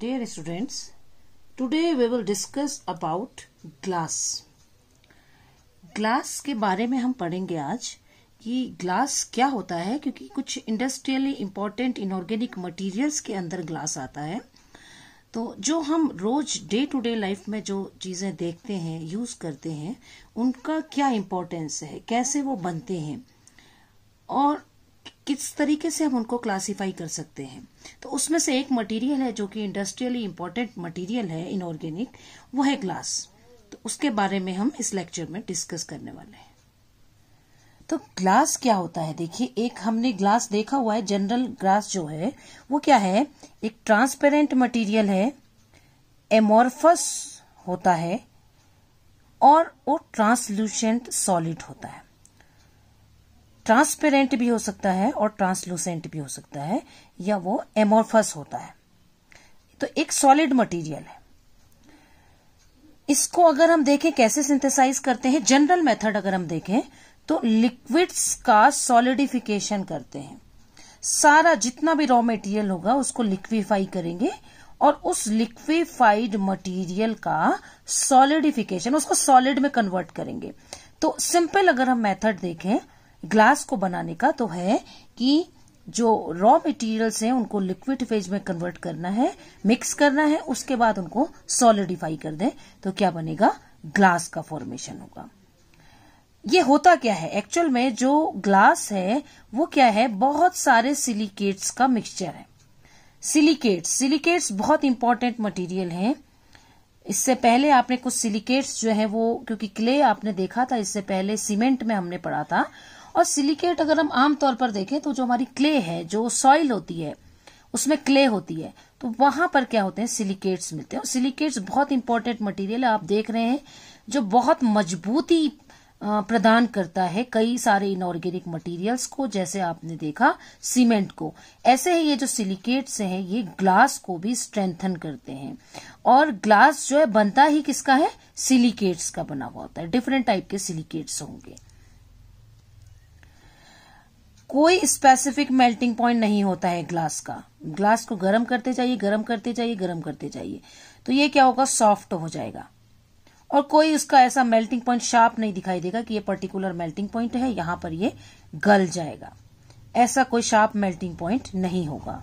Dear students, today we will discuss about glass. Glass के बारे में हम पढ़ेंगे आज कि ग्लास क्या होता है क्योंकि कुछ इंडस्ट्रियली important इनऑर्गेनिक materials के अंदर ग्लास आता है तो जो हम रोज डे टू डे लाइफ में जो चीज़ें देखते हैं यूज़ करते हैं उनका क्या इम्पोर्टेंस है कैसे वो बनते हैं और किस तरीके से हम उनको क्लासिफाई कर सकते हैं तो उसमें से एक मटेरियल है जो कि इंडस्ट्रियली इम्पोर्टेंट मटेरियल है इनऑर्गेनिक वो है ग्लास तो उसके बारे में हम इस लेक्चर में डिस्कस करने वाले हैं तो ग्लास क्या होता है देखिए एक हमने ग्लास देखा हुआ है जनरल ग्लास जो है वो क्या है एक ट्रांसपेरेंट मटेरियल है एमोरफस होता है और वो ट्रांसलूसेंट सॉलिड होता है ट्रांसपेरेंट भी हो सकता है और ट्रांसलूसेंट भी हो सकता है या वो एमोर्फस होता है तो एक सॉलिड मटेरियल है इसको अगर हम देखें कैसे सिंथेसाइज करते हैं जनरल मेथड अगर हम देखें तो लिक्विड्स का सॉलिडिफिकेशन करते हैं सारा जितना भी रॉ मटेरियल होगा उसको लिक्विफाई करेंगे और उस लिक्विफाइड मटेरियल का सॉलिडिफिकेशन उसको सॉलिड में कन्वर्ट करेंगे तो सिंपल अगर हम मेथड देखें ग्लास को बनाने का तो है कि जो रॉ मटेरियल्स हैं उनको लिक्विड फेज में कन्वर्ट करना है मिक्स करना है उसके बाद उनको सॉलिडिफाई कर दें तो क्या बनेगा ग्लास का फॉर्मेशन होगा ये होता क्या है एक्चुअल में जो ग्लास है वो क्या है बहुत सारे सिलिकेट्स का मिक्सचर है सिलिकेट्स सिलिकेट्स बहुत इंपॉर्टेंट मटेरियल है इससे पहले आपने कुछ सिलिकेट्स जो है वो क्योंकि क्ले आपने देखा था इससे पहले सीमेंट में हमने पढ़ा था और सिलिकेट अगर हम आमतौर पर देखें तो जो हमारी क्ले है जो सॉइल होती है उसमें क्ले होती है तो वहां पर क्या होते हैं सिलिकेट्स मिलते हैं और सिलिकेट्स बहुत इंपॉर्टेंट मटेरियल आप देख रहे हैं जो बहुत मजबूती प्रदान करता है कई सारे इनऑर्गेनिक मटेरियल्स को जैसे आपने देखा सीमेंट को ऐसे ही ये जो सिलिकेट्स हैं ये ग्लास को भी स्ट्रेंथन करते हैं और ग्लास जो है बनता ही किसका है सिलिकेट्स का बना हुआ होता है डिफरेंट टाइप के सिलिकेट्स होंगे कोई स्पेसिफिक मेल्टिंग पॉइंट नहीं होता है ग्लास का ग्लास को गर्म करते जाइए गर्म करते जाइए गर्म करते जाइए तो ये क्या होगा सॉफ्ट हो जाएगा और कोई उसका ऐसा मेल्टिंग पॉइंट शार्प नहीं दिखाई देगा कि ये पर्टिकुलर मेल्टिंग पॉइंट है यहां पर ये गल जाएगा ऐसा कोई शार्प मेल्टिंग पॉइंट नहीं होगा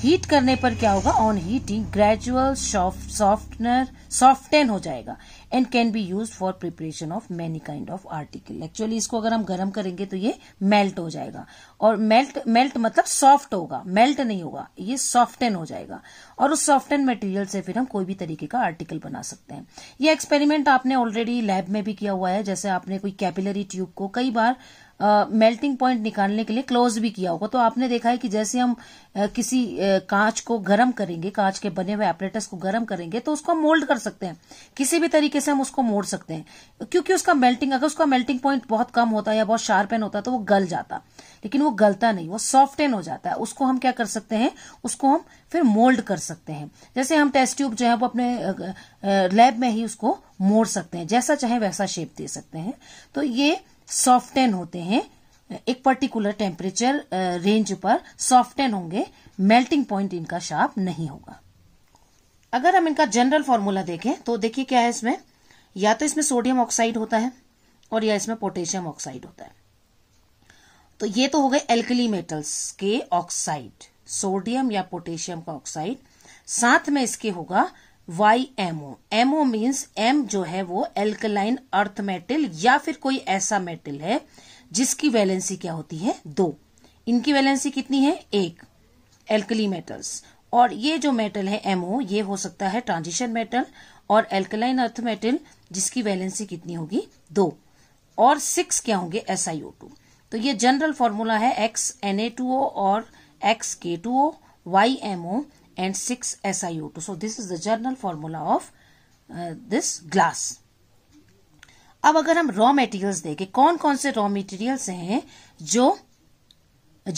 हीट करने पर क्या होगा on heating gradual softener soften हो जाएगा and can be use for preparation of many kind of article actually इसको अगर हम गर्म करेंगे तो ये मेल्ट हो जाएगा और मेल्ट मेल्ट मतलब सॉफ्ट होगा मेल्ट नहीं होगा ये सॉफ्टन हो जाएगा और उस सॉफ्टन मटेरियल से फिर हम कोई भी तरीके का आर्टिकल बना सकते हैं ये एक्सपेरिमेंट आपने ऑलरेडी लैब में भी किया हुआ है जैसे आपने कोई कैपिलरी ट्यूब को कई बार मेल्टिंग पॉइंट निकालने के लिए क्लोज भी किया होगा तो आपने देखा है कि जैसे हम आ, किसी कांच को गर्म करेंगे कांच के बने हुए ऑपरेटर्स को गर्म करेंगे तो उसको मोल्ड कर सकते हैं किसी भी तरीके से हम उसको मोड़ सकते हैं क्योंकि उसका मेल्टिंग अगर उसका मेल्टिंग पॉइंट बहुत कम होता है या बहुत शार्पन होता तो वो गल जाता लेकिन वो गलता नहीं वो सॉफ्टेन हो जाता है उसको हम क्या कर सकते हैं उसको हम फिर मोल्ड कर सकते हैं जैसे हम टेस्ट ट्यूब जो है वो अपने लैब में ही उसको मोड़ सकते हैं जैसा चाहे वैसा शेप दे सकते हैं तो ये सॉफ्टन होते हैं एक पर्टिकुलर टेम्परेचर रेंज पर सॉफ्टेन होंगे मेल्टिंग पॉइंट इनका शार्प नहीं होगा अगर हम इनका जनरल फॉर्मूला देखें तो देखिए क्या है इसमें या तो इसमें सोडियम ऑक्साइड होता है और या इसमें पोटेशियम ऑक्साइड होता है तो ये तो हो गए एल्कली मेटल्स के ऑक्साइड सोडियम या पोटेशियम का ऑक्साइड साथ में इसके होगा Y MO MO means M जो है वो एल्कलाइन अर्थ मेटल या फिर कोई ऐसा मेटल है जिसकी वैलेंसी क्या होती है दो इनकी वैलेंसी कितनी है एक एल्कली मेटल्स और ये जो मेटल है एमओ ये हो सकता है ट्रांजिशन मेटल और एल्कलाइन अर्थ मेटल जिसकी वैलेंसी कितनी होगी दो और सिक्स क्या होंगे एस आई ओ टू तो ये जनरल फॉर्मूला है X N A two O और X K two O Y M O and 6 SiO2. So this is the general formula of uh, this glass. अब अगर हम raw materials देखें कौन कौन से रॉ मेटीरियल्स हैं जो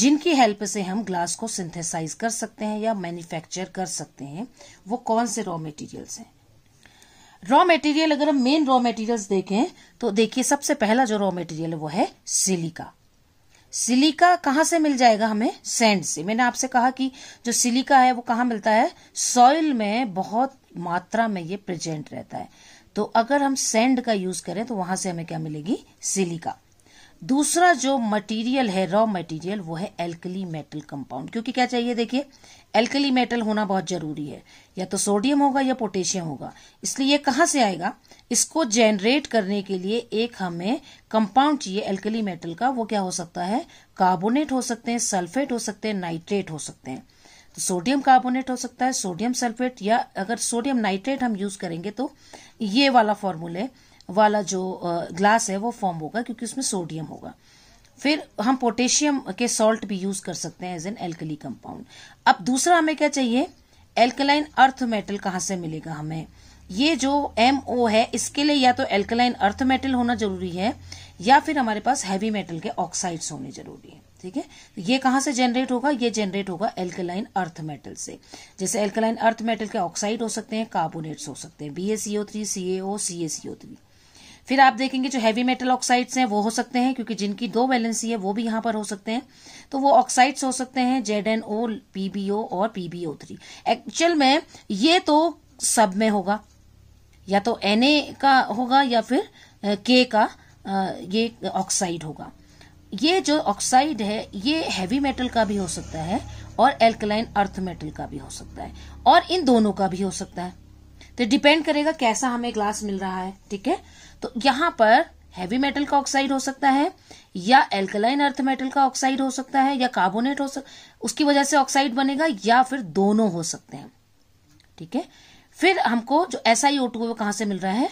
जिनकी हेल्प से हम ग्लास को सिंथेसाइज कर सकते हैं या मैन्युफैक्चर कर सकते हैं वो कौन से रॉ मेटीरियल्स हैं रॉ मेटीरियल अगर हम मेन रॉ मेटीरियल्स देखें तो देखिए सबसे पहला जो रॉ मेटीरियल है वो है सिलिका सिलिका कहाँ से मिल जाएगा हमें सैंड से मैंने आपसे कहा कि जो सिलिका है वो कहा मिलता है सॉइल में बहुत मात्रा में ये प्रेजेंट रहता है तो अगर हम सैंड का यूज करें तो वहां से हमें क्या मिलेगी सिलिका दूसरा जो मटेरियल है रॉ मटेरियल वो है एल्कली मेटल कंपाउंड क्योंकि क्या चाहिए देखिए एल्कली मेटल होना बहुत जरूरी है या तो सोडियम होगा या पोटेशियम होगा इसलिए ये कहां से आएगा इसको जेनरेट करने के लिए एक हमें कंपाउंड चाहिए एल्कली मेटल का वो क्या हो सकता है कार्बोनेट हो सकते हैं सल्फेट हो सकते हैं नाइट्रेट हो सकते हैं तो सोडियम कार्बोनेट हो सकता है सोडियम सल्फेट या अगर सोडियम नाइट्रेट हम यूज करेंगे तो ये वाला फॉर्मूले वाला जो ग्लास है वो फॉर्म होगा क्योंकि उसमें सोडियम होगा फिर हम पोटेशियम के सॉल्ट भी यूज कर सकते हैं एज एन एल्कली कंपाउंड अब दूसरा हमें क्या चाहिए एल्कलाइन अर्थ मेटल कहाँ से मिलेगा हमें ये जो एम ओ है इसके लिए या तो एल्कलाइन अर्थ मेटल होना जरूरी है या फिर हमारे पास हैवी मेटल के ऑक्साइड्स होने जरूरी है ठीक है तो ये कहाँ से जनरेट होगा ये जनरेट होगा एल्कलाइन अर्थ मेटल से जैसे एल्कलाइन अर्थ मेटल के ऑक्साइड हो सकते हैं कार्बोनेट्स हो सकते हैं B A C O three C A O C A C O three फिर आप देखेंगे जो हैवी मेटल ऑक्साइड्स हैं वो हो सकते हैं क्योंकि जिनकी दो वैलेंसी है वो भी यहाँ पर हो सकते हैं तो वो ऑक्साइड्स हो सकते हैं जेड एन ओ पीबीओ और पीबीओ थ्री एक्चुअल में ये तो सब में होगा या तो एन का होगा या फिर के का ये ऑक्साइड होगा ये जो ऑक्साइड है ये हैवी मेटल का भी हो सकता है और एल्कलाइन अर्थ मेटल का भी हो सकता है और इन दोनों का भी हो सकता है तो डिपेंड करेगा कैसा हमें ग्लास मिल रहा है ठीक है तो यहां पर हैवी मेटल का ऑक्साइड हो सकता है या एल्कलाइन अर्थ मेटल का ऑक्साइड हो सकता है या कार्बोनेट हो सकता उसकी वजह से ऑक्साइड बनेगा या फिर दोनों हो सकते हैं ठीक है फिर हमको जो एस आई ओ टू वो कहां से मिल रहा है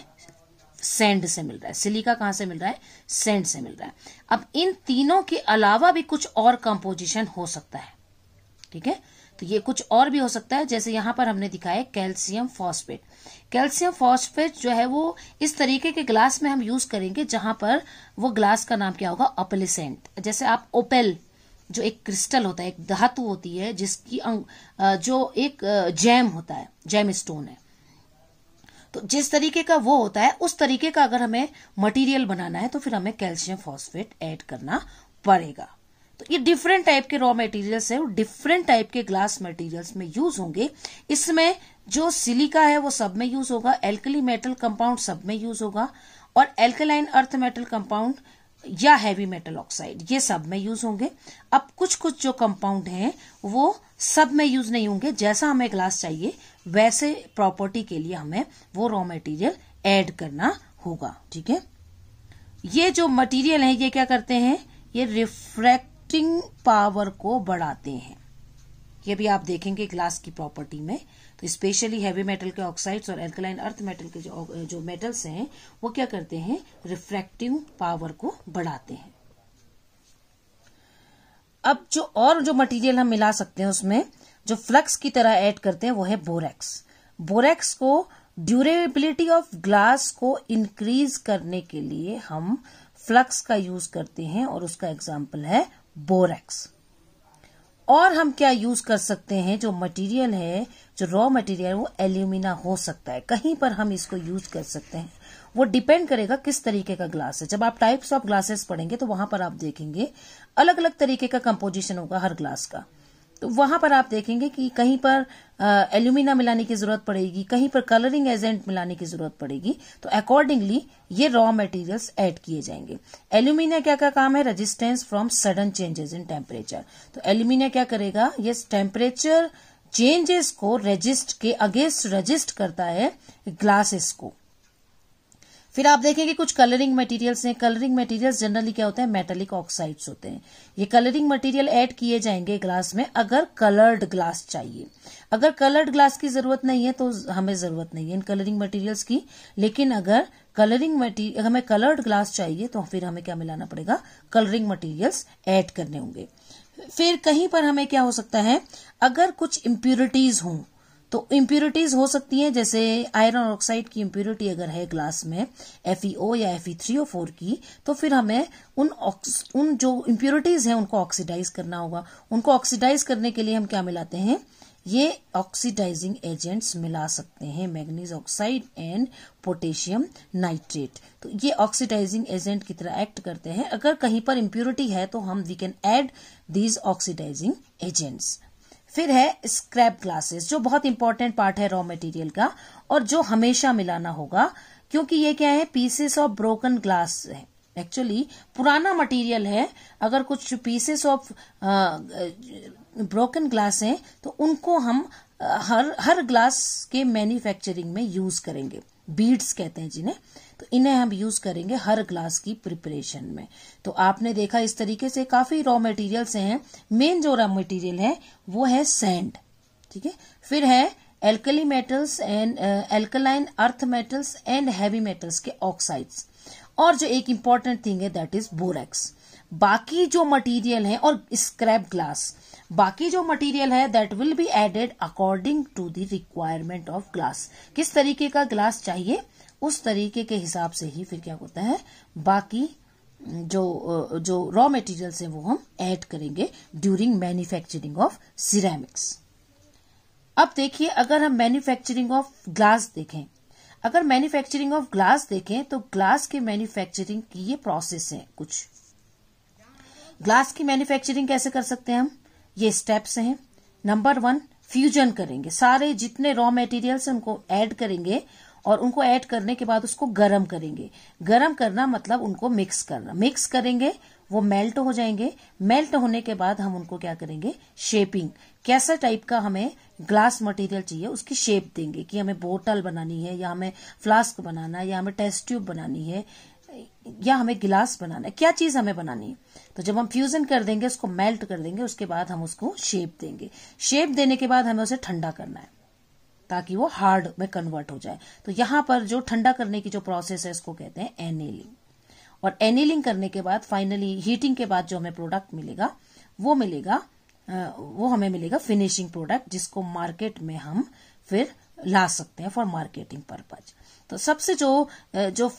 सेंड से मिल रहा है सिलिका कहां से मिल रहा है सेंड से मिल रहा है अब इन तीनों के अलावा भी कुछ और कंपोजिशन हो सकता है ठीक है तो ये कुछ और भी हो सकता है जैसे यहां पर हमने दिखाया कैल्शियम फॉस्फेट कैल्शियम फॉस्फेट जो है वो इस तरीके के ग्लास में हम यूज करेंगे जहां पर वो ग्लास का नाम क्या होगा ओपेलिसेंट जैसे आप ओपेल जो एक क्रिस्टल होता है एक धातु होती है जिसकी अंग जो एक जैम होता है जैम स्टोन है तो जिस तरीके का वो होता है उस तरीके का अगर हमें मटेरियल बनाना है तो फिर हमें कैल्शियम फॉस्फेट ऐड करना पड़ेगा तो ये डिफरेंट टाइप के रॉ मटेरियल्स है डिफरेंट टाइप के ग्लास मटेरियल्स में यूज होंगे इसमें जो सिलिका है वो सब में यूज होगा एल्कली मेटल कंपाउंड सब में यूज होगा और एल्कलाइन अर्थ मेटल कंपाउंड या हैवी मेटल ऑक्साइड ये सब में यूज होंगे अब कुछ कुछ जो कंपाउंड हैं वो सब में यूज नहीं होंगे जैसा हमें ग्लास चाहिए वैसे प्रॉपर्टी के लिए हमें वो रॉ मटेरियल ऐड करना होगा ठीक है ये जो मटेरियल है ये क्या करते हैं ये रिफ्रैक्टिंग पावर को बढ़ाते हैं ये भी आप देखेंगे ग्लास की प्रॉपर्टी में तो स्पेशली हैवी मेटल के ऑक्साइड्स और एल्कलाइन अर्थ मेटल के जो जो मेटल्स हैं वो क्या करते हैं रिफ्रैक्टिव पावर को बढ़ाते हैं अब जो और जो मटेरियल हम मिला सकते हैं उसमें जो फ्लक्स की तरह ऐड करते हैं वो है बोरेक्स बोरेक्स को ड्यूरेबिलिटी ऑफ ग्लास को इंक्रीज करने के लिए हम फ्लक्स का यूज करते हैं और उसका एग्जाम्पल है बोरेक्स और हम क्या यूज कर सकते हैं जो मटेरियल है जो रॉ मटेरियल वो एल्यूमिना हो सकता है कहीं पर हम इसको यूज कर सकते हैं वो डिपेंड करेगा किस तरीके का ग्लास है जब आप टाइप्स ऑफ ग्लासेस पढ़ेंगे तो वहां पर आप देखेंगे अलग अलग तरीके का कंपोजिशन होगा हर ग्लास का तो वहां पर आप देखेंगे कि कहीं पर एल्यूमिना मिलाने की जरूरत पड़ेगी कहीं पर कलरिंग एजेंट मिलाने की जरूरत पड़ेगी तो अकॉर्डिंगली ये रॉ मटेरियल्स ऐड किए जाएंगे एल्यूमिना क्या का काम है resistance from sudden changes in temperature तो एल्यूमिना क्या करेगा ये टेम्परेचर चेंजेस को रजिस्ट के अगेंस्ट रजिस्ट करता है ग्लासेस को फिर आप देखेंगे कुछ कलरिंग मटेरियल्स हैं कलरिंग मटेरियल्स जनरली क्या होते हैं मेटेलिक ऑक्साइड्स होते हैं ये कलरिंग मटेरियल ऐड किए जाएंगे ग्लास में अगर कलर्ड ग्लास चाहिए अगर कलर्ड ग्लास की जरूरत नहीं है तो हमें जरूरत नहीं है इन कलरिंग मटेरियल्स की लेकिन अगर कलरिंग मटीरियल हमें कलर्ड ग्लास चाहिए तो फिर हमें क्या मिलाना पड़ेगा कलरिंग मटीरियल्स एड करने होंगे फिर कहीं पर हमें क्या हो सकता है अगर कुछ इम्प्यूरिटीज हों तो इम्प्योरिटीज हो सकती हैं जैसे आयरन ऑक्साइड की इम्प्योरिटी अगर है ग्लास में एफ e या एफ थ्री फोर की तो फिर हमें उन उन जो इम्प्योरिटीज हैं उनको ऑक्सीडाइज करना होगा उनको ऑक्सीडाइज करने के लिए हम क्या मिलाते हैं ये ऑक्सीडाइजिंग एजेंट्स मिला सकते हैं manganese oxide and potassium nitrate तो ये ऑक्सीडाइजिंग एजेंट की तरह एक्ट करते हैं अगर कहीं पर इम्प्योरिटी है तो हम we can add these oxidising agents फिर है स्क्रैप क्लासेस जो बहुत इंपॉर्टेंट पार्ट है रॉ मटेरियल का और जो हमेशा मिलाना होगा क्योंकि ये क्या है पीसेस ऑफ ब्रोकन ग्लास है एक्चुअली पुराना मटेरियल है अगर कुछ पीसेस ऑफ ब्रोकन ग्लास हैं तो उनको हम हर हर ग्लास के मैन्युफैक्चरिंग में यूज करेंगे बीड्स कहते हैं जिन्हें तो इन्हें हम यूज करेंगे हर ग्लास की प्रिपरेशन में तो आपने देखा इस तरीके से काफी रॉ मटेरियल्स हैं मेन जो रॉ मटेरियल है वो है सैंड ठीक है फिर है alkali metals and alkaline earth metals and heavy metals के ऑक्साइड्स और जो एक इंपॉर्टेंट थिंग है दैट इज बोरेक्स बाकी जो मटेरियल है और स्क्रैप ग्लास बाकी जो मटेरियल है that will be added according to the requirement of glass किस तरीके का ग्लास चाहिए उस तरीके के हिसाब से ही फिर क्या होता है बाकी जो जो रॉ मटेरियल्स हैं वो हम ऐड करेंगे ड्यूरिंग मैन्युफैक्चरिंग ऑफ सिरेमिक्स अब देखिए अगर हम मैन्युफैक्चरिंग ऑफ ग्लास देखें अगर मैन्युफैक्चरिंग ऑफ ग्लास देखें तो ग्लास के मैन्युफैक्चरिंग की ये प्रोसेस है कुछ ग्लास की मैन्युफैक्चरिंग कैसे कर सकते हैं हम ये स्टेप्स हैं नंबर वन फ्यूजन करेंगे सारे जितने रॉ मटेरियल्स हैं उनको ऐड करेंगे और उनको ऐड करने के बाद उसको गर्म करेंगे गर्म करना मतलब उनको मिक्स करना मिक्स करेंगे वो मेल्ट हो जाएंगे मेल्ट होने के बाद हम उनको क्या करेंगे शेपिंग कैसा टाइप का हमें ग्लास मटेरियल चाहिए उसकी शेप देंगे कि हमें बोटल बनानी है या हमें फ्लास्क बनाना है या हमें टेस्ट ट्यूब बनानी है या हमें गिलास बनाना है क्या चीज हमें बनानी है तो जब हम फ्यूजन कर देंगे उसको मेल्ट कर देंगे उसके बाद हम उसको शेप देंगे शेप देने के बाद हमें उसे ठंडा करना है ताकि वो हार्ड में कन्वर्ट हो जाए तो यहां पर जो ठंडा करने की जो प्रोसेस है इसको कहते हैं एनिलिंग और एनिलिंग करने के बाद फाइनली हीटिंग के बाद जो हमें प्रोडक्ट मिलेगा वो मिलेगा वो हमें मिलेगा फिनिशिंग प्रोडक्ट जिसको मार्केट में हम फिर ला सकते हैं फॉर मार्केटिंग पर्पज तो सबसे जो जो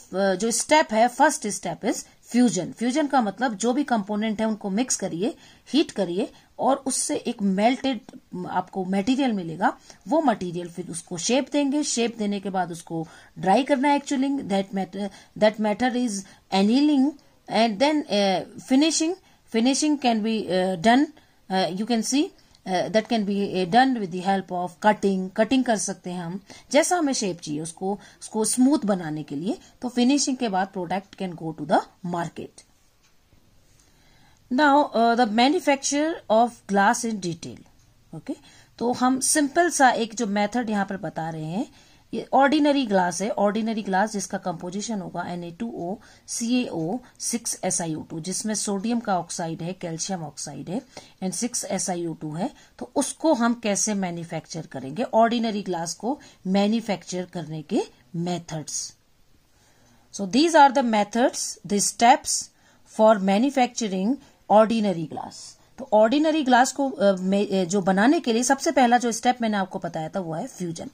जो स्टेप है first step is fusion fusion का मतलब जो भी कंपोनेंट है उनको मिक्स करिए हीट करिए और उससे एक मेल्टेड आपको मटेरियल मिलेगा वो मटेरियल फिर उसको शेप देंगे शेप देने के बाद उसको ड्राई करना है actually that matter that matter is annealing and then finishing finishing can be done you can see that can be done with the help of cutting cutting कर सकते हैं हम जैसा हमें शेप चाहिए उसको उसको स्मूथ बनाने के लिए तो फिनिशिंग के बाद product can go to the market now the manufacture of glass in detail okay तो हम सिंपल सा एक जो मेथड यहां पर बता रहे हैं ये ऑर्डिनरी ग्लास है ऑर्डिनरी ग्लास जिसका कंपोजिशन होगा Na2O CaO टू जिसमें सोडियम का ऑक्साइड है कैल्शियम ऑक्साइड है एंड टू है तो उसको हम कैसे मैन्युफैक्चर करेंगे ऑर्डिनरी ग्लास को मैन्युफैक्चर करने के methods so these are the methods the steps for manufacturing ordinary glass तो ऑर्डिनरी ग्लास को जो बनाने के लिए सबसे पहला जो स्टेप मैंने आपको बताया था वो है फ्यूजन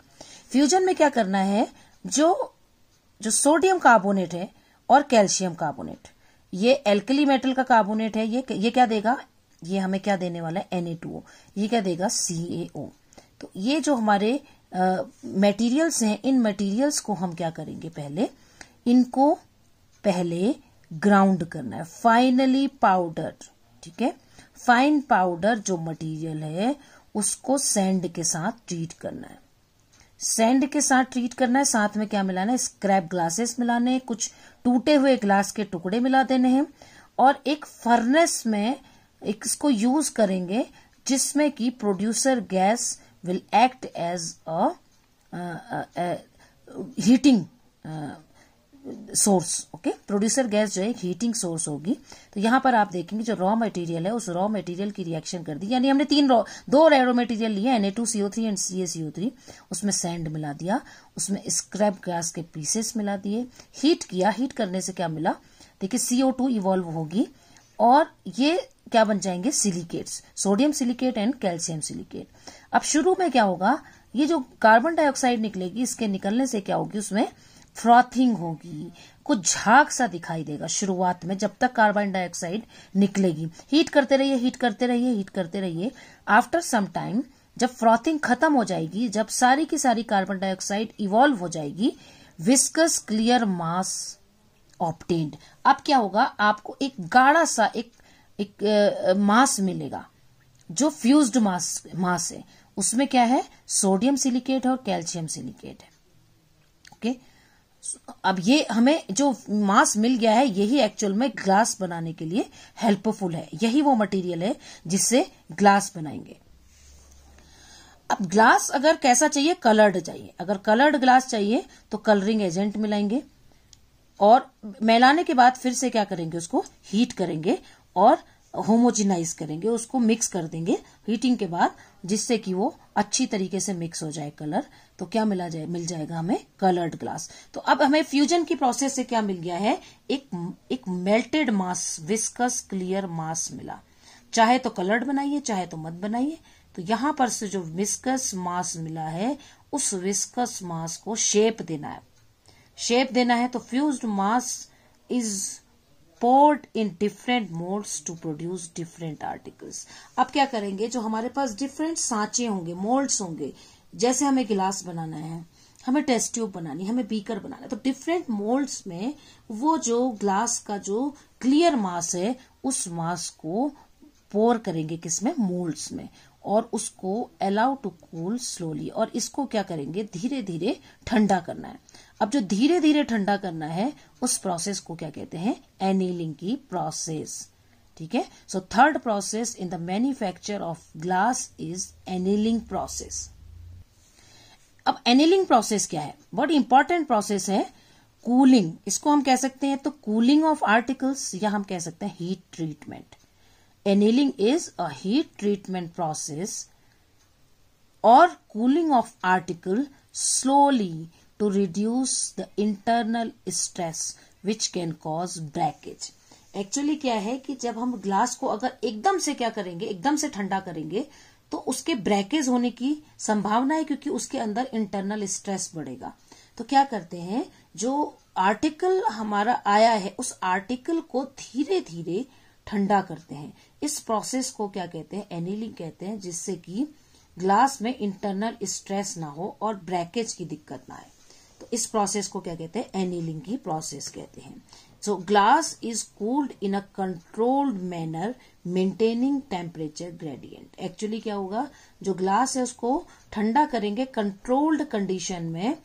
फ्यूजन में क्या करना है जो जो सोडियम कार्बोनेट है और कैल्शियम कार्बोनेट ये एल्कली मेटल का कार्बोनेट है ये ये क्या देगा ये हमें क्या देने वाला है Na2O ये क्या देगा सी तो ये जो हमारे मटेरियल्स हैं इन मटेरियल्स को हम क्या करेंगे पहले इनको पहले ग्राउंड करना है फाइनली पाउडर ठीक है फाइन पाउडर जो मटेरियल है उसको सैंड के साथ ट्रीट करना है सैंड के साथ ट्रीट करना है साथ में क्या मिलाना है स्क्रैप ग्लासेस मिलाने हैं कुछ टूटे हुए ग्लास के टुकड़े मिला देने हैं और एक फर्नेस में एक इसको यूज करेंगे जिसमें कि producer gas will act as a heating source okay producer gas जो है हीटिंग सोर्स होगी तो यहाँ पर आप देखेंगे जो रॉ मटेरियल है उस रॉ मटेरियल की रिएक्शन कर दी यानी हमने तीन दो रेरो मटेरियल लिए N A two CO three and C A CO three उसमें सैंड मिला दिया उसमें स्क्रैप गैस के पीसेस मिला दिए हीट किया हीट करने से क्या मिला देखिए सीओ टू इवॉल्व होगी और ये क्या बन जाएंगे silicates sodium silicate and calcium silicate अब शुरू में क्या होगा ये जो कार्बन डाइऑक्साइड निकलेगी इसके निकलने से क्या होगी उसमें फ्रॉथिंग होगी कुछ झाग सा दिखाई देगा शुरुआत में जब तक कार्बन डाइऑक्साइड निकलेगी हीट करते रहिए हीट करते रहिए हीट करते रहिए आफ्टर सम टाइम जब फ्रॉथिंग खत्म हो जाएगी जब सारी की सारी कार्बन डाइऑक्साइड इवॉल्व हो जाएगी विस्कस क्लियर मास ऑप्टेंड अब क्या होगा आपको एक गाढ़ा सा एक एक मास मिलेगा जो फ्यूज्ड मास मास है उसमें क्या है सोडियम सिलिकेट और कैल्शियम सिलिकेट है ओके okay? अब ये हमें जो मास मिल गया है यही एक्चुअल में ग्लास बनाने के लिए हेल्पफुल है यही वो मटेरियल है जिससे ग्लास बनाएंगे अब ग्लास अगर कैसा चाहिए कलर्ड चाहिए अगर कलर्ड ग्लास चाहिए तो कलरिंग एजेंट मिलाएंगे और मिलाने के बाद फिर से क्या करेंगे उसको हीट करेंगे और होमोजिनाइज करेंगे उसको मिक्स कर देंगे हीटिंग के बाद जिससे कि वो अच्छी तरीके से मिक्स हो जाए कलर तो क्या मिला जाए मिल जाएगा हमें कलर्ड ग्लास तो अब हमें फ्यूजन की प्रोसेस से क्या मिल गया है एक एक melted mass viscous clear mass मिला चाहे तो कलर्ड बनाइए चाहे तो मत बनाइए तो यहां पर से जो विस्कस मास मिला है उस विस्कस मास को शेप देना है शेप देना है तो fused mass is poured in different moulds to produce different articles अब क्या करेंगे जो हमारे पास डिफरेंट सांचे होंगे मोल्ड्स होंगे जैसे हमें गिलास बनाना है हमें टेस्ट ट्यूब बनानी हमें बीकर बनाना है तो डिफरेंट मोल्ड्स में वो जो ग्लास का जो क्लियर मास है उस मास को पोर करेंगे किसमें मोल्ड्स में और उसको अलाउ टू कूल स्लोली और इसको क्या करेंगे धीरे धीरे ठंडा करना है अब जो धीरे धीरे ठंडा करना है उस प्रोसेस को क्या कहते हैं एनीलिंग की प्रोसेस ठीक है so third process in the manufacture of glass is annealing process अब एनिलिंग प्रोसेस क्या है बहुत इंपॉर्टेंट प्रोसेस है कूलिंग इसको हम कह सकते हैं तो कूलिंग ऑफ आर्टिकल्स या हम कह सकते हैं heat treatment annealing is a heat treatment process और cooling of article slowly to reduce the internal stress which can cause breakage actually क्या है कि जब हम ग्लास को अगर एकदम से क्या करेंगे एकदम से ठंडा करेंगे तो उसके ब्रैकेज होने की संभावना है क्योंकि उसके अंदर इंटरनल स्ट्रेस बढ़ेगा तो क्या करते हैं जो आर्टिकल हमारा आया है उस आर्टिकल को धीरे धीरे ठंडा करते हैं इस प्रोसेस को क्या कहते हैं एनीलिंग कहते हैं जिससे कि ग्लास में इंटरनल स्ट्रेस ना हो और ब्रैकेज की दिक्कत ना आए तो इस प्रोसेस को क्या कहते हैं एनीलिंग की प्रोसेस कहते हैं So glass is cooled in a controlled manner maintaining temperature gradient actually क्या होगा जो ग्लास है उसको ठंडा करेंगे कंट्रोल्ड कंडीशन में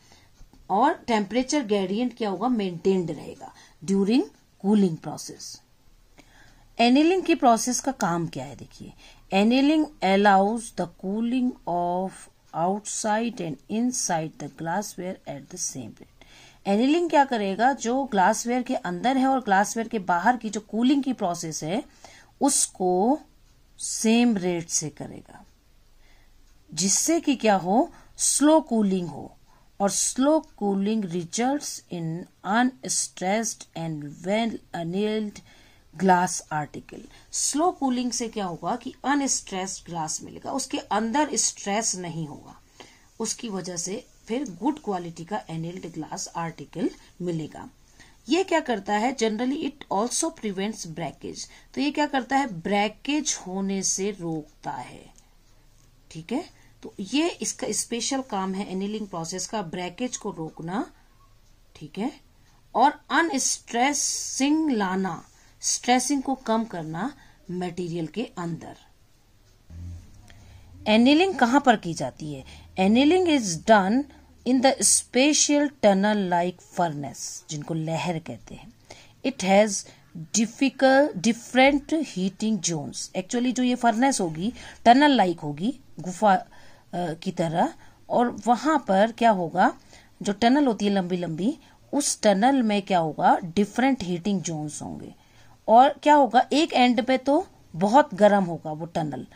और टेम्परेचर ग्रेडियंट क्या होगा मेंटेन्ड रहेगा ड्यूरिंग कूलिंग प्रोसेस एनिलिंग की प्रोसेस का काम क्या है देखिए annealing allows the cooling of outside and inside the glassware at the same rate annealing क्या करेगा जो ग्लासवेयर के अंदर है और ग्लासवेयर के बाहर की जो कूलिंग की प्रोसेस है उसको सेम रेट से करेगा जिससे कि क्या हो स्लो कूलिंग हो और slow cooling results in unstressed and well annealed glass article slow cooling से क्या होगा कि अनस्ट्रेस्ड ग्लास मिलेगा उसके अंदर स्ट्रेस नहीं होगा उसकी वजह से फिर गुड क्वालिटी का एनिल्ड ग्लास आर्टिकल मिलेगा ये क्या करता है generally it also prevents breakage तो ये क्या करता है ब्रैकेज होने से रोकता है ठीक है तो ये इसका स्पेशल काम है एनिलिंग प्रोसेस का ब्रैकेज को रोकना ठीक है और अनस्ट्रेसिंग लाना स्ट्रेसिंग को कम करना मटेरियल के अंदर एनिलिंग कहां पर की जाती है annealing is done in the special tunnel like furnace जिनको लहर कहते हैं it has difficult different heating zones actually जो ये फर्नेस होगी टनल लाइक होगी गुफा की तरह और वहां पर क्या होगा जो टनल होती है लंबी लंबी उस टनल में क्या होगा डिफरेंट हीटिंग जोन्स होंगे और क्या होगा एक एंड पे तो बहुत गर्म होगा वो टनल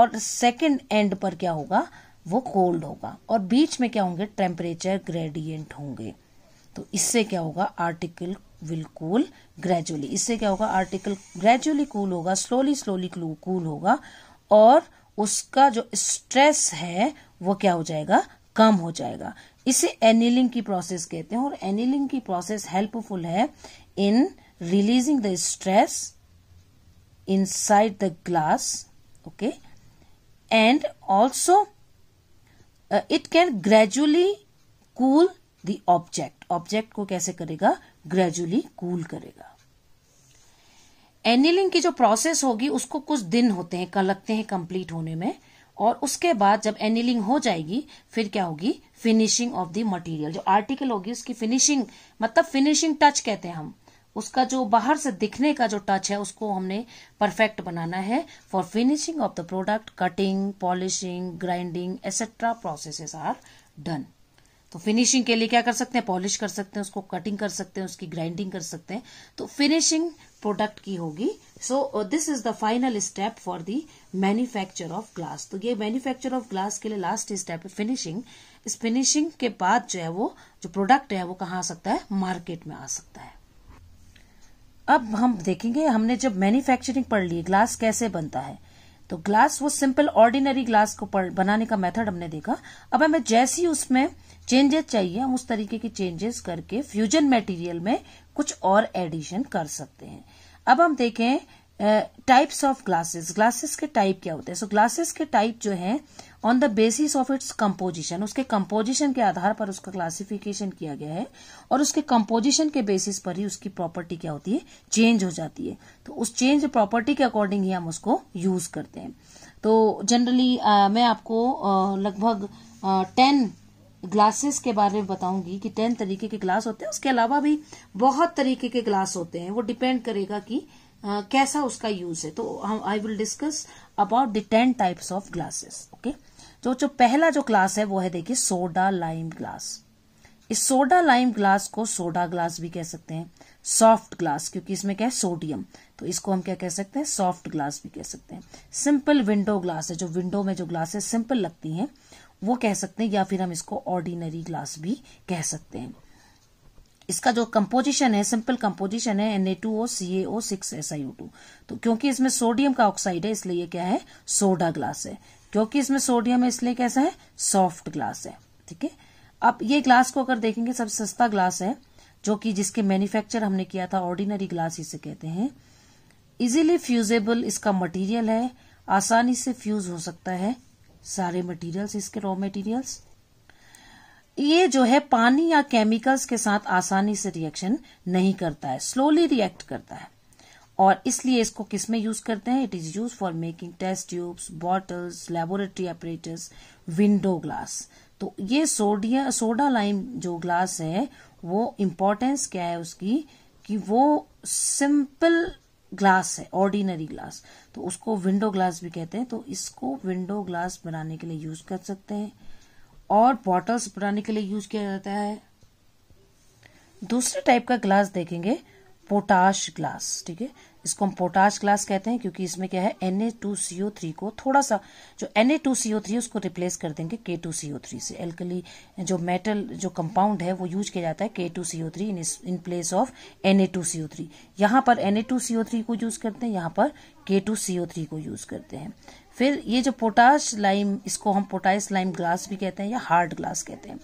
और सेकेंड एंड पर क्या होगा वो कोल्ड होगा और बीच में क्या होंगे टेम्परेचर ग्रेडियंट होंगे तो इससे क्या होगा आर्टिकल विल कूल ग्रेजुअली इससे क्या होगा आर्टिकल ग्रेजुअली कूल होगा स्लोली स्लोली कूल होगा और उसका जो स्ट्रेस है वो क्या हो जाएगा कम हो जाएगा इसे एनिलिंग की प्रोसेस कहते हैं और एनिलिंग की प्रोसेस हेल्पफुल है in releasing the stress inside the glass okay and also it can gradually cool the object object को कैसे करेगा कूल cool करेगा एनिलिंग की जो प्रोसेस होगी उसको कुछ दिन होते हैं कल लगते हैं कंप्लीट होने में और उसके बाद जब एनिलिंग हो जाएगी फिर क्या होगी फिनिशिंग ऑफ द मटेरियल जो आर्टिकल होगी उसकी फिनिशिंग मतलब फिनिशिंग टच कहते हैं हम उसका जो बाहर से दिखने का जो टच है उसको हमने परफेक्ट बनाना है for finishing of the product cutting polishing grinding etcetera processes are done तो फिनिशिंग के लिए क्या कर सकते हैं पॉलिश कर सकते हैं उसको कटिंग कर सकते हैं उसकी ग्राइंडिंग कर सकते हैं तो फिनिशिंग प्रोडक्ट की होगी so this is the final step for the manufacture of glass तो ये मैन्युफैक्चर ऑफ ग्लास के लिए लास्ट स्टेप है फिनिशिंग इस फिनिशिंग के बाद जो है वो जो प्रोडक्ट है वो कहाँ आ सकता है मार्केट में आ सकता है अब हम देखेंगे हमने जब मैन्युफैक्चरिंग पढ़ ली ग्लास कैसे बनता है तो ग्लास वो सिंपल ऑर्डिनरी ग्लास को बनाने का मेथड हमने देखा अब हमें जैसी उसमें चेंजेस चाहिए हम उस तरीके के चेंजेस करके फ्यूजन मटेरियल में कुछ और एडिशन कर सकते हैं अब हम देखें टाइप्स ऑफ ग्लासेस ग्लासेस के टाइप क्या होते हैं सो ग्लासेस के टाइप जो हैं on the basis of its composition उसके कंपोजिशन के आधार पर उसका क्लासिफिकेशन किया गया है और उसके कंपोजिशन के बेसिस पर ही उसकी प्रॉपर्टी क्या होती है चेंज हो जाती है तो उस चेंज प्रॉपर्टी के अकॉर्डिंग ही हम उसको यूज करते हैं तो जनरली मैं आपको लगभग टेन ग्लासेस के बारे में बताऊंगी कि टेन तरीके के ग्लास होते हैं उसके अलावा भी बहुत तरीके के ग्लास होते हैं वो डिपेंड करेगा कि Uh, कैसा उसका यूज है तो I will discuss about the ten types of glasses okay तो जो पहला जो ग्लास है वो है देखिए सोडा लाइम ग्लास इस सोडा लाइम ग्लास को सोडा ग्लास भी कह सकते हैं सॉफ्ट ग्लास क्योंकि इसमें क्या है सोडियम तो इसको हम क्या कह सकते हैं सॉफ्ट ग्लास भी कह सकते हैं सिंपल विंडो ग्लास है जो विंडो में जो ग्लास है सिंपल लगती हैं वो कह सकते हैं या फिर हम इसको ऑर्डिनरी ग्लास भी कह सकते हैं इसका जो कंपोजिशन है सिंपल कंपोजिशन है N A two O C A O six S I O two तो क्योंकि इसमें सोडियम का ऑक्साइड है इसलिए क्या है सोडा ग्लास है क्योंकि इसमें सोडियम है इसलिए कैसा है सॉफ्ट ग्लास है ठीक है अब ये ग्लास को अगर देखेंगे सबसे सस्ता ग्लास है जो कि जिसके मैन्युफैक्चर हमने किया था ऑर्डिनरी ग्लास इसे कहते हैं इजीली फ्यूजेबल इसका मटेरियल है आसानी से फ्यूज हो सकता है सारे मटेरियल्स इसके रॉ मटेरियल्स ये जो है पानी या केमिकल्स के साथ आसानी से रिएक्शन नहीं करता है स्लोली रिएक्ट करता है और इसलिए इसको किस में यूज करते हैं it is use for making test tubes bottles laboratory operators window glass तो ये सोडिया सोडा लाइम जो ग्लास है वो इम्पोर्टेंस क्या है उसकी कि वो सिंपल ग्लास है ऑर्डिनरी ग्लास तो उसको विंडो ग्लास भी कहते हैं तो इसको विंडो ग्लास बनाने के लिए यूज कर सकते हैं और बॉटल्स बनाने के लिए यूज किया जाता है दूसरे टाइप का ग्लास देखेंगे पोटाश ग्लास ठीक है इसको हम पोटाश ग्लास कहते हैं क्योंकि इसमें क्या है एन थ्री को थोड़ा सा जो एन है उसको रिप्लेस कर देंगे के टू थ्री से एल्कली जो मेटल जो कंपाउंड है वो यूज किया जाता है K two three in place of N A two three यहाँ पर एन ए टू थ्री को यूज करते हैं यहाँ पर के टू थ्री को यूज करते हैं फिर ये जो पोटास लाइम इसको हम पोटास लाइम ग्लास भी कहते हैं या हार्ड ग्लास कहते हैं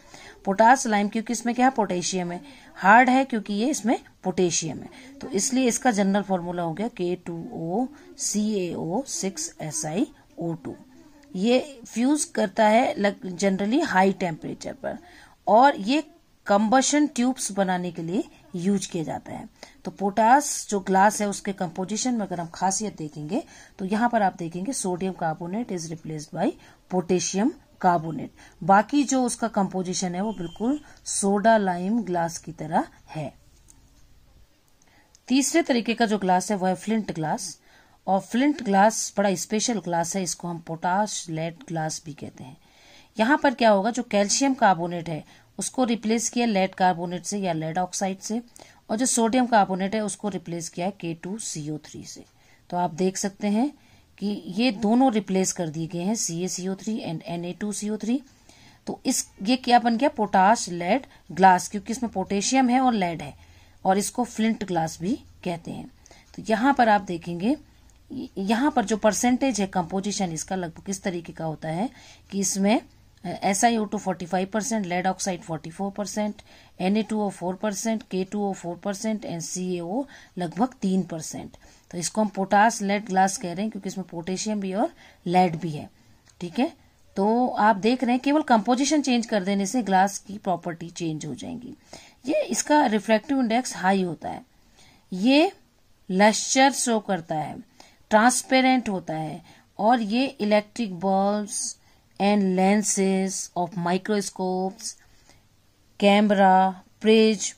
पोटास लाइम क्योंकि इसमें क्या है पोटेशियम है हार्ड है क्योंकि ये इसमें पोटेशियम है तो इसलिए इसका जनरल फॉर्मूला हो गया K two O C A O six S I O two ये फ्यूज करता है जनरली हाई टेम्परेचर पर और ये कंबशन ट्यूब्स बनाने के लिए यूज किया जाता है तो पोटास जो ग्लास है उसके कंपोजिशन में अगर हम खासियत देखेंगे तो यहां पर आप देखेंगे sodium carbonate is replaced by potassium carbonate बाकी जो उसका कंपोजिशन है वो बिल्कुल सोडा लाइम ग्लास की तरह है तीसरे तरीके का जो ग्लास है वह है फ्लिंट ग्लास और फ्लिंट ग्लास बड़ा स्पेशल ग्लास है इसको हम पोटास लेड ग्लास भी कहते हैं यहां पर क्या होगा जो कैल्शियम कार्बोनेट है उसको रिप्लेस किया लेड कार्बोनेट से या लेड ऑक्साइड से और जो सोडियम कार्बोनेट है उसको रिप्लेस किया है के टू सीओ थ्री से तो आप देख सकते हैं कि ये दोनों रिप्लेस कर दिए गए हैं C A CO three and N A two CO three तो इस ये क्या बन गया पोटास लेड ग्लास क्योंकि इसमें पोटेशियम है और लेड है और इसको फ्लिंट ग्लास भी कहते हैं तो यहां पर आप देखेंगे यहां पर जो परसेंटेज है कंपोजिशन इसका लगभग किस तरीके का होता है कि इसमें SiO2 45%, lead oxide 44%, Na2O 4%, K2O 4% and CaO लगभग 3%. तो इसको हम पोटास लेड ग्लास कह रहे हैं क्योंकि इसमें पोटेशियम भी और लेड भी है ठीक है तो आप देख रहे हैं केवल कंपोजिशन चेंज कर देने से ग्लास की प्रॉपर्टी चेंज हो जाएंगी ये इसका रिफ्लेक्टिव इंडेक्स हाई होता है ये लश्चर शो करता है ट्रांसपेरेंट होता है और ये electric bulbs and lenses of microscopes, camera fridge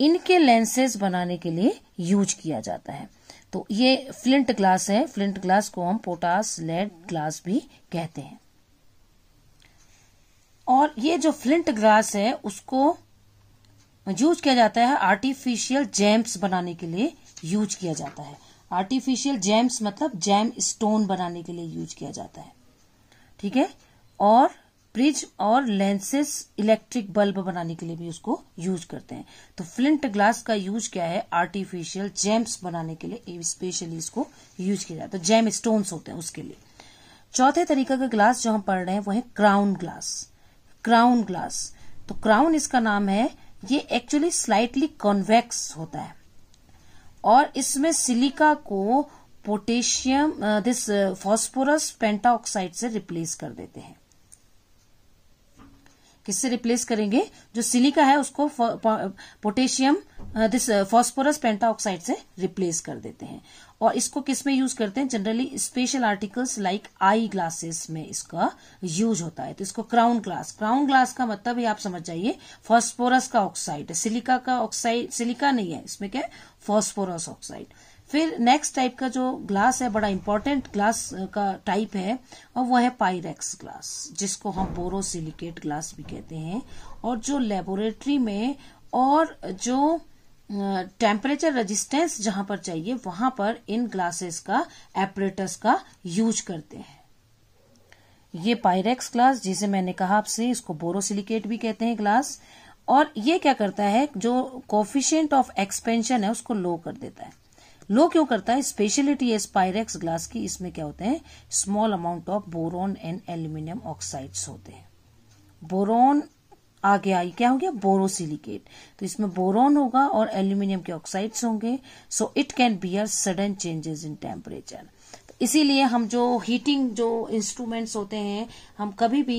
इनके लेंसेज बनाने के लिए यूज किया जाता है तो ये फ्लिंट ग्लास है फ्लिंट ग्लास को हम पोटास लेड ग्लास भी कहते हैं और ये जो फ्लिंट ग्लास है उसको यूज किया जाता है आर्टिफिशियल जेम्स बनाने के लिए यूज किया जाता है आर्टिफिशियल जेम्स मतलब जैम स्टोन बनाने के लिए यूज किया जाता है ठीक है और ब्रिज और लेंसेस इलेक्ट्रिक बल्ब बनाने के लिए भी उसको यूज करते हैं तो फ्लिंट ग्लास का यूज क्या है आर्टिफिशियल जेम्स बनाने के लिए स्पेशली इसको यूज किया जाता है तो जेम स्टोन्स होते हैं उसके लिए चौथे तरीके का ग्लास जो हम पढ़ रहे हैं वो है क्राउन ग्लास क्राउन ग्लास तो क्राउन इसका नाम है ये एक्चुअली स्लाइटली कॉन्वेक्स होता है और इसमें सिलिका को पोटेशियम दिस फॉस्फोरस पेंटाऑक्साइड से रिप्लेस कर देते हैं किससे रिप्लेस करेंगे जो सिलिका है उसको पोटेशियम दिस फॉस्फोरस पेंटाऑक्साइड से रिप्लेस कर देते हैं और इसको किस में यूज करते हैं generally special articles like eye glasses में इसका यूज होता है तो इसको क्राउन ग्लास क्राउन ग्लास का मतलब ही आप समझ जाइए फॉस्फोरस का ऑक्साइड सिलिका का ऑक्साइड सिलिका नहीं है इसमें क्या है फॉस्फोरस ऑक्साइड फिर नेक्स्ट टाइप का जो ग्लास है बड़ा इंपॉर्टेंट ग्लास का टाइप है और वो है पाइरेक्स ग्लास जिसको हम बोरोसिलिकेट ग्लास भी कहते हैं और जो लेबोरेटरी में और जो टेम्परेचर रेजिस्टेंस जहां पर चाहिए वहां पर इन ग्लासेस का एपरेटस का यूज करते हैं ये पायरेक्स ग्लास जिसे मैंने कहा आपसे इसको बोरोसिलिकेट भी कहते हैं ग्लास और ये क्या करता है जो कोफिशियंट ऑफ एक्सपेंशन है उसको लो कर देता है लो क्यों करता है स्पेशलिटी है स्पाइरेक्स ग्लास की इसमें क्या होते हैं small amount of boron and aluminium oxides होते हैं बोरोन आ गया क्या हो गया बोरोसिलिकेट तो इसमें बोरोन होगा और एल्यूमिनियम के ऑक्साइड्स होंगे so it can bear sudden changes in temperature इसीलिए हम जो हीटिंग जो इंस्ट्रूमेंट्स होते हैं हम कभी भी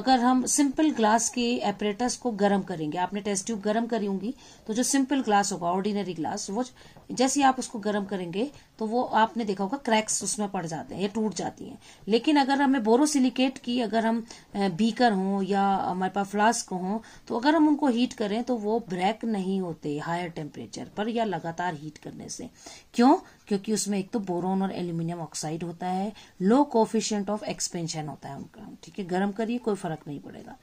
अगर हम सिंपल ग्लास के एपरेटस को गर्म करेंगे आपने टेस्ट ट्यूब गर्म करी होंगी तो जो सिंपल ग्लास होगा ऑर्डिनरी ग्लास वो जैसे आप उसको गर्म करेंगे तो वो आपने देखा होगा क्रैक्स उसमें पड़ जाते हैं या टूट जाती हैं लेकिन अगर हमें बोरोसिलिकेट की अगर हम बीकर हों या हमारे पास फ्लास्क हों तो अगर हम उनको हीट करें तो वो ब्रैक नहीं होते हायर टेम्परेचर पर या लगातार हीट करने से क्यों क्योंकि उसमें एक तो बोरोन और एल्यूमिनियम ऑक्साइड होता है लो कोफिशियंट ऑफ एक्सपेंशन होता है उनका ठीक है गर्म करिए कोई फर्क नहीं पड़ेगा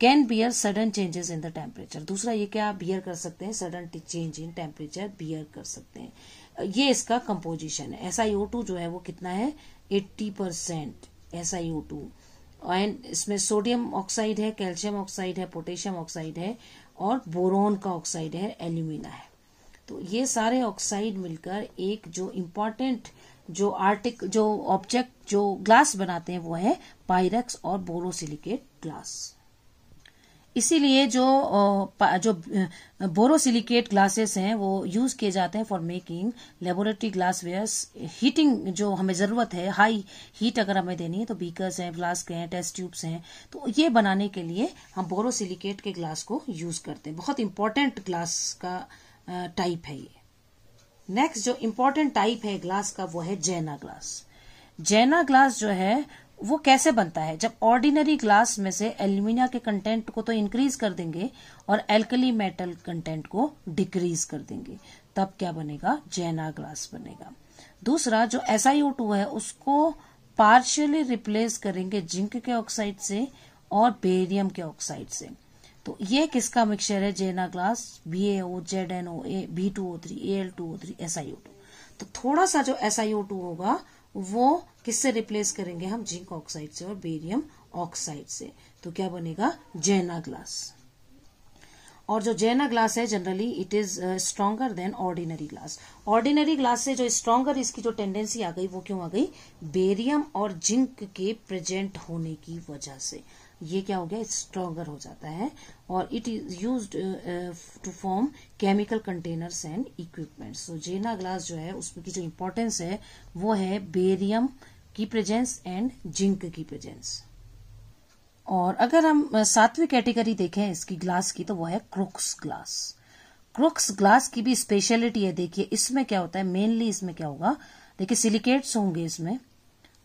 can bear sudden changes in the temperature दूसरा ये क्या बियर कर सकते हैं sudden change in temperature bear कर सकते हैं ये इसका कंपोजिशन है एस जो है वो कितना है एट्टी परसेंट एस एंड इसमें सोडियम ऑक्साइड है कैल्शियम ऑक्साइड है पोटेशियम ऑक्साइड है और बोरोन का ऑक्साइड है एल्यूमिना है तो ये सारे ऑक्साइड मिलकर एक जो इम्पोर्टेंट जो आर्टिक जो ऑब्जेक्ट जो ग्लास बनाते हैं वो है पायरक्स और बोरोसिलिकेट ग्लास इसीलिए जो जो बोरोसिलिकेट ग्लासेस हैं वो यूज किए जाते हैं for making laboratory glasswares heating जो हमें जरूरत है हाई हीट अगर हमें देनी है तो बीकर्स हैं फ्लास्क हैं टेस्ट ट्यूब्स हैं तो ये बनाने के लिए हम बोरोसिलिकेट के ग्लास को यूज करते हैं बहुत इंपॉर्टेंट ग्लास का टाइप है ये नेक्स्ट जो इम्पोर्टेंट टाइप है ग्लास का वो है जैना ग्लास जैना ग्लास जो है वो कैसे बनता है जब ऑर्डिनरी ग्लास में से एल्यूमिनिया के कंटेंट को तो इंक्रीज कर देंगे और एल्कली मेटल कंटेंट को डिक्रीज कर देंगे तब क्या बनेगा जैना ग्लास बनेगा दूसरा जो एस है उसको पार्शियली रिप्लेस करेंगे जिंक के ऑक्साइड से और बेरियम के ऑक्साइड से तो ये किसका मिक्सचर है Jena glass B A O Z N O A B two O three A L two O three S I O two तो थोड़ा सा जो एस आई ओ टू होगा वो किससे रिप्लेस करेंगे हम जिंक ऑक्साइड से और बेरियम ऑक्साइड से तो क्या बनेगा जैना ग्लास और जो जैना ग्लास है generally it is stronger than ordinary glass ordinary glass से जो स्ट्रांगर इसकी जो टेंडेंसी आ गई वो क्यों आ गई बेरियम और जिंक के प्रेजेंट होने की वजह से ये क्या हो गया स्ट्रांगर हो जाता है और it is use to form chemical containers and equipment so Jena glass जो है उसमें की जो इंपॉर्टेंस है वो है बेरियम की प्रेजेंस एंड जिंक की प्रेजेंस और अगर हम uh, सातवीं कैटेगरी देखें इसकी ग्लास की तो वो है क्रोक्स ग्लास क्रोक्स ग्लास की भी स्पेशलिटी है देखिए इसमें क्या होता है मेनली इसमें क्या होगा देखिए सिलिकेट्स होंगे इसमें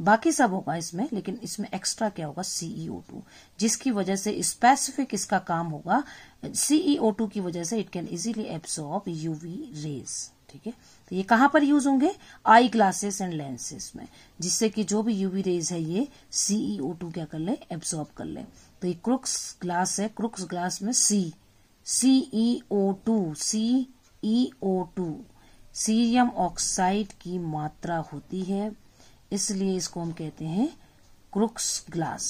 बाकी सब होगा इसमें लेकिन इसमें एक्स्ट्रा क्या होगा सीईओ टू जिसकी वजह से स्पेसिफिक इसका काम होगा सीईओ टू की वजह से it can easily absorb UV rays ठीक है तो ये कहां पर यूज होंगे आई ग्लासेस एंड लेंसेस में जिससे कि जो भी यूवी रेज है ये सीईओ टू क्या कर ले एब्सॉर्ब कर ले तो ये क्रुक्स ग्लास है क्रुक्स ग्लास में C CEO two CEO two cerium oxide की मात्रा होती है इसलिए इसको हम कहते हैं क्रुक्स ग्लास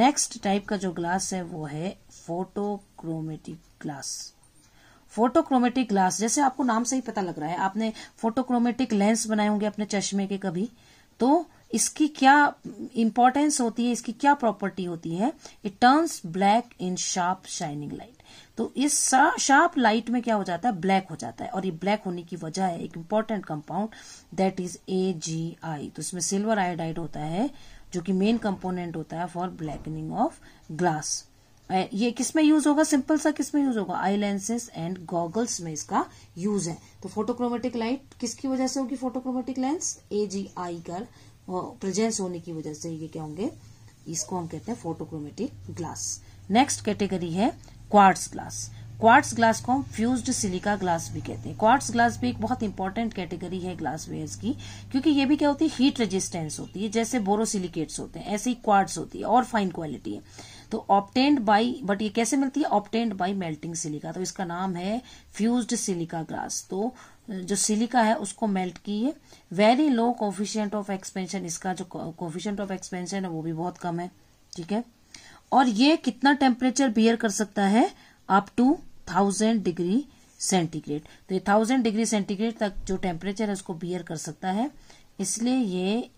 नेक्स्ट टाइप का जो ग्लास है वो है फोटोक्रोमेटिक ग्लास फोटोक्रोमेटिक ग्लास जैसे आपको नाम से ही पता लग रहा है आपने फोटोक्रोमेटिक लेंस बनाए होंगे अपने चश्मे के कभी तो इसकी क्या इंपॉर्टेंस होती है इसकी क्या प्रॉपर्टी होती है it turns black in sharp shining light तो इस शार्प लाइट में क्या हो जाता है ब्लैक हो जाता है और ये ब्लैक होने की वजह है एक important compound that is A G I तो इसमें सिल्वर आयोडाइड होता है जो कि मेन कंपोनेंट होता है फॉर ब्लैकनिंग ऑफ ग्लास ये किसमें यूज होगा सिंपल सा किसमें यूज होगा आई लेंसेस एंड गॉगल्स में इसका यूज है तो फोटोक्रोमेटिक लाइट किसकी वजह से होगी फोटोक्रोमेटिक लेंस ए जी आई का प्रेजेंस होने की वजह से ये क्या होंगे इसको हम कहते हैं फोटोक्रोमेटिक ग्लास नेक्स्ट कैटेगरी है क्वार्ट्स ग्लास क्वार्ट्स ग्लास को हम फ्यूज्ड सिलिका ग्लास भी कहते हैं क्वार्ट्स ग्लास भी एक बहुत इंपॉर्टेंट कैटेगरी है ग्लास वेयर्स की क्योंकि ये भी क्या होती है हीट रेजिस्टेंस होती है जैसे बोरोसिलिकेट्स होते हैं ऐसे ही क्वार्ट्स होती है और फाइन क्वालिटी है तो ऑप्टेंड बाई बट ये कैसे मिलती है ऑप्टेंड बाई मेल्टिंग सिलिका तो इसका नाम है फ्यूज्ड सिलिका ग्लास तो जो सिलिका है उसको मेल्ट की है very low coefficient of expansion इसका जो कोफिशियंट ऑफ एक्सपेंशन है वो भी बहुत कम है ठीक है और ये कितना टेम्परेचर बियर कर सकता है up to thousand degree centigrade तो ये थाउजेंड डिग्री सेंटीग्रेड तक जो टेम्परेचर है उसको बियर कर सकता है इसलिए ये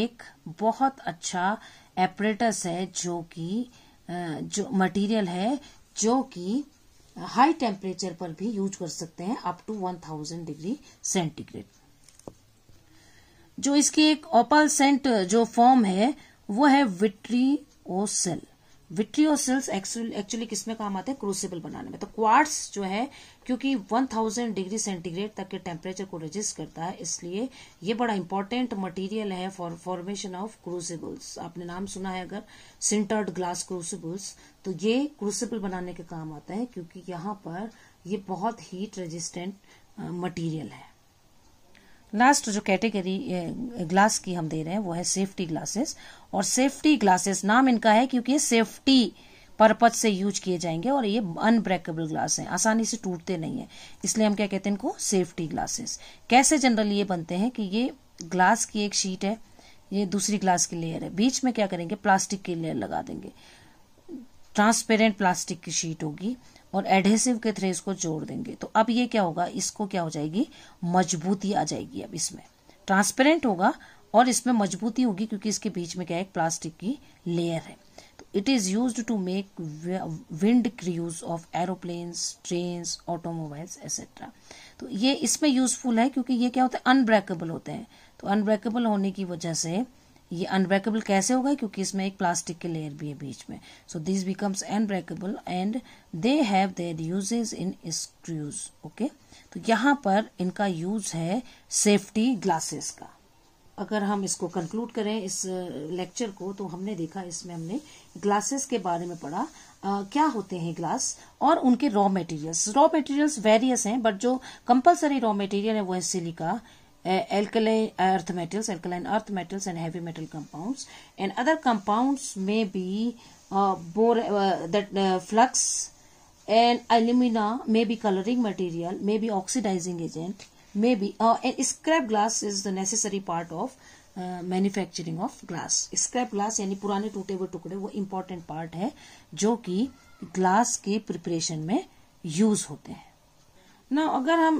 एक बहुत अच्छा एपरेटस है जो कि जो मटेरियल है जो कि हाई टेम्परेचर पर भी यूज कर सकते हैं up to one thousand degree centigrade जो इसकी एक ओपल सेंट जो फॉर्म है वो है विट्री ओसेल विट्रियोसिल्स एक्चुअली किस में काम आते हैं क्रूसिबल बनाने में तो क्वार्ट्स जो है क्योंकि 1000 डिग्री सेंटीग्रेड तक के टेम्परेचर को रजिस्ट करता है इसलिए ये बड़ा इंपॉर्टेंट मटेरियल है फॉर फॉर्मेशन ऑफ क्रूसिबल्स आपने नाम सुना है अगर सिंटर्ड ग्लास क्रूसिबल्स तो ये क्रूसिबल बनाने के काम आता है क्योंकि यहाँ पर ये बहुत हीट रजिस्टेंट मटीरियल है लास्ट जो कैटेगरी ग्लास की हम दे रहे हैं वो है सेफ्टी ग्लासेस और सेफ्टी ग्लासेस नाम इनका है क्योंकि ये सेफ्टी पर्पज से यूज किए जाएंगे और ये अनब्रेकेबल ग्लास हैं आसानी से टूटते नहीं है इसलिए हम क्या कहते हैं इनको सेफ्टी ग्लासेस कैसे जनरली ये बनते हैं कि ये ग्लास की एक शीट है ये दूसरी ग्लास की लेयर है बीच में क्या करेंगे प्लास्टिक की लेयर लगा देंगे ट्रांसपेरेंट प्लास्टिक की शीट होगी और एडहेसिव के थ्रे इसको जोड़ देंगे तो अब ये क्या होगा इसको क्या हो जाएगी मजबूती आ जाएगी अब इसमें ट्रांसपेरेंट होगा और इसमें मजबूती होगी क्योंकि इसके बीच में क्या है प्लास्टिक की लेयर है it is use to make wind cruise of aeroplanes train automobiles etcetera तो ये इसमें यूजफुल है क्योंकि ये क्या होता है अनब्रेकेबल होते हैं तो अनब्रेकेबल होने की वजह से ये अनब्रेकेबल कैसे होगा क्योंकि इसमें एक प्लास्टिक की लेयर भी है बीच में so this becomes unbreakable and they have their uses in screws okay तो यहाँ पर इनका यूज है सेफ्टी ग्लासेस का अगर हम इसको कंक्लूड करें इस लेक्चर uh, को तो हमने देखा इसमें हमने ग्लासेस के बारे में पढ़ा आ, uh, क्या होते हैं ग्लास और उनके raw materials raw materials various हैं बट जो कंपलसरी रॉ मटेरियल है वो है silica uh, alkaline earth metals, alkaline earth metals and heavy metal compounds. And other compounds may be uh, bore, uh, that uh, flux and alumina may be coloring material, may be oxidizing agent, may be and scrap glass is the necessary part of manufacturing of glass scrap glass यानी पुराने टूटे हुए टुकड़े वो important part है जो कि glass के प्रिपरेशन में यूज होते हैं ना अगर हम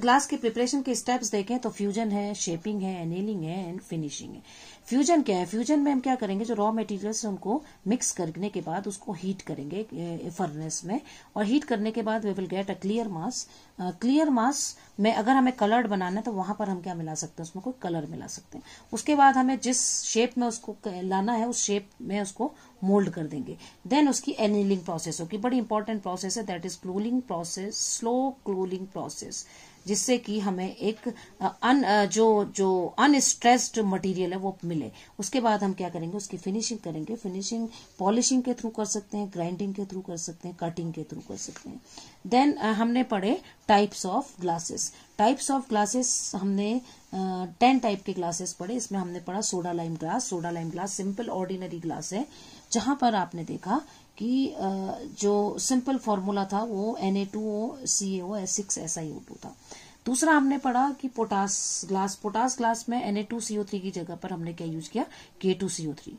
ग्लास के प्रिपरेशन के स्टेप्स देखें तो फ्यूजन है शेपिंग है एनेलिंग है एंड फिनिशिंग है फ्यूजन क्या है फ्यूजन में हम क्या करेंगे जो रॉ मटेरियल्स उनको मिक्स करने के बाद उसको हीट करेंगे फर्नेस में और हीट करने के बाद we will get a clear mass clear mass में अगर हमें कलर्ड बनाना है तो वहां पर हम क्या मिला सकते हैं उसमें कोई कलर मिला सकते हैं उसके बाद हमें जिस शेप में उसको लाना है उस शेप में उसको मोल्ड कर देंगे देन उसकी एनिलिंग प्रोसेस होगी बड़ी इंपॉर्टेंट प्रोसेस है that is cooling process slow cooling process जिससे कि हमें एक अन जो जो अनस्ट्रेस्ड मटेरियल है वो मिले उसके बाद हम क्या करेंगे उसकी फिनिशिंग करेंगे फिनिशिंग पॉलिशिंग के थ्रू कर सकते हैं ग्राइंडिंग के थ्रू कर सकते हैं कटिंग के थ्रू कर सकते हैं देन हमने पढ़े types of glasses types of glasses हमने टेन टाइप के ग्लासेस पढ़े इसमें हमने पढ़ा soda lime glass soda lime glass simple ordinary glass है जहां पर आपने देखा कि जो सिंपल फॉर्मूला था वो N A two O C O S six S I O two था दूसरा हमने पढ़ा कि पोटास ग्लास पोटास ग्लास में N A two C O three की जगह पर हमने क्या यूज किया के टू सी ओ थ्री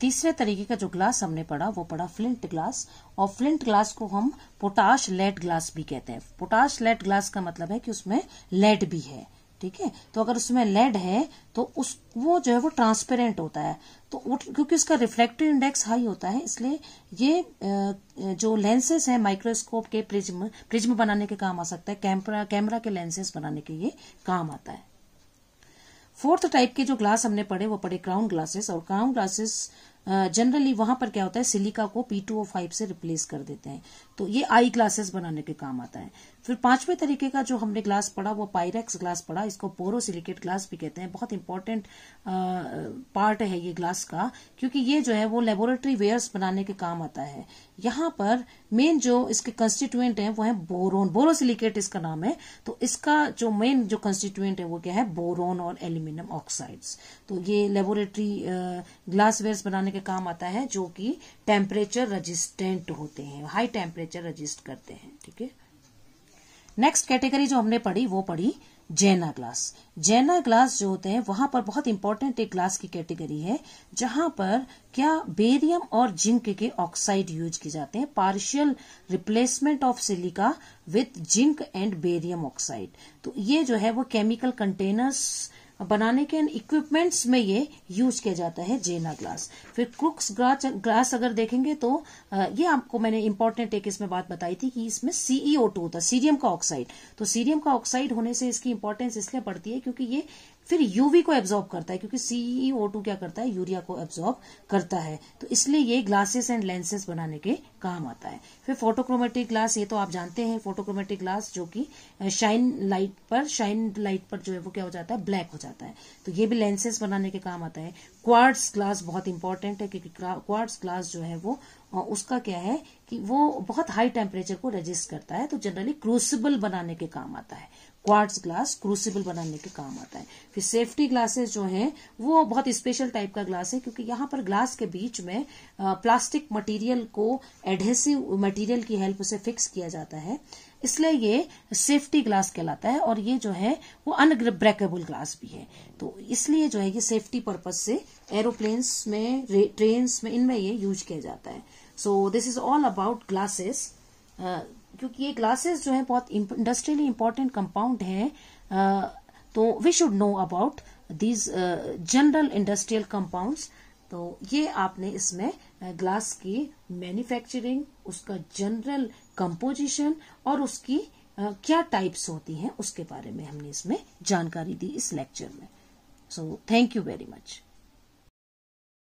तीसरे तरीके का जो ग्लास हमने पढ़ा वो पढ़ा फ्लिंट ग्लास और फ्लिंट ग्लास को हम पोटाश लेड ग्लास भी कहते हैं पोटाश लेड ग्लास का मतलब है कि उसमें लेड भी है ठीक है तो अगर उसमें लेड है तो उस वो जो है वो ट्रांसपेरेंट होता है तो क्योंकि उसका रिफ्लेक्टिव इंडेक्स हाई होता है इसलिए ये जो लेंसेज हैं माइक्रोस्कोप के प्रिज्म प्रिज्म बनाने के काम आ सकता है कैमरा कैमरा के लेंसेज बनाने के ये काम आता है फोर्थ टाइप के जो ग्लास हमने पढ़े वो पढ़े क्राउन ग्लासेस और क्राउन ग्लासेस जनरली वहां पर क्या होता है सिलिका को पी टू ओ फाइव से रिप्लेस कर देते हैं तो ये आई ग्लासेस बनाने के काम आता है फिर पांचवें तरीके का जो हमने ग्लास पढ़ा वो पायरेक्स ग्लास पढ़ा इसको बोरोसिलिकेट ग्लास भी कहते हैं बहुत इंपॉर्टेंट पार्ट है ये ग्लास का क्योंकि ये जो है वो लेबोरेटरी वेयर्स बनाने के काम आता है यहां पर मेन जो इसके कंस्टिट्यूएंट है वो है बोरोन बोरोसिलिकेट इसका नाम है तो इसका जो मेन जो कंस्टिट्यूएंट है वो क्या है बोरोन और एल्यूमिनियम ऑक्साइड्स तो ये लेबोरेटरी ग्लास वेयर्स बनाने के काम आता है जो कि टेम्परेचर रजिस्टेंट होते हैं हाई टेम्परेचर सिग्नेचर रजिस्टर करते हैं ठीक है नेक्स्ट कैटेगरी जो हमने पढ़ी वो पढ़ी जैना ग्लास जैना ग्लास जो होते हैं वहां पर बहुत इंपॉर्टेंट एक ग्लास की कैटेगरी है जहां पर क्या बेरियम और जिंक के ऑक्साइड यूज किए जाते हैं partial replacement of silica with zinc and barium oxide तो ये जो है वो केमिकल कंटेनर्स बनाने के इक्विपमेंट्स में ये यूज किया जाता है जेना ग्लास फिर क्रुक्स ग्लास अगर देखेंगे तो ये आपको मैंने इंपॉर्टेंट एक इसमें बात बताई थी कि इसमें सीईओ टू e होता है सीरियम का ऑक्साइड तो सीरियम का ऑक्साइड होने से इसकी इम्पोर्टेंस इसलिए बढ़ती है क्योंकि ये फिर यूवी को एब्जॉर्ब करता है क्योंकि सीईओ टू e क्या करता है यूरिया को एब्जॉर्ब करता है तो इसलिए ये ग्लासेस एंड लेंसेस बनाने के काम आता है फिर फोटोक्रोमेटिक ग्लास ये तो आप जानते हैं फोटोक्रोमेटिक ग्लास जो कि शाइन लाइट पर शाइन लाइट पर जो है वो क्या हो जाता है ब्लैक हो जाता है तो ये भी लेंसेस बनाने के काम आता है क्वार्ट्स ग्लास बहुत इंपॉर्टेंट है क्योंकि क्वार्ट्स ग्लास जो है वो उसका क्या है कि वो बहुत हाई टेम्परेचर को रजिस्ट करता है तो जनरली क्रूसिबल बनाने के काम आता है क्वार्ट्स ग्लास क्रूसिबल बनाने के काम आता है फिर सेफ्टी ग्लासेस जो हैं वो बहुत स्पेशल टाइप का ग्लास है क्योंकि यहाँ पर ग्लास के बीच में प्लास्टिक मटेरियल को एडहेसिव मटेरियल की हेल्प से फिक्स किया जाता है इसलिए ये सेफ्टी ग्लास कहलाता है और ये जो है वो अनब्रेकेबल ग्लास भी है तो इसलिए जो है ये सेफ्टी पर्पज से एरोप्लेन्स में ट्रेन्स में इनमें ये यूज किया जाता है so this is all about glasses क्योंकि ये ग्लासेस जो है बहुत इंडस्ट्रियली इम्पोर्टेंट कंपाउंड है तो we should know about these general industrial compounds तो ये आपने इसमें ग्लास की मैन्युफैक्चरिंग उसका जनरल कंपोजिशन और उसकी क्या टाइप्स होती हैं उसके बारे में हमने इसमें जानकारी दी इस लेक्चर में so thank you very much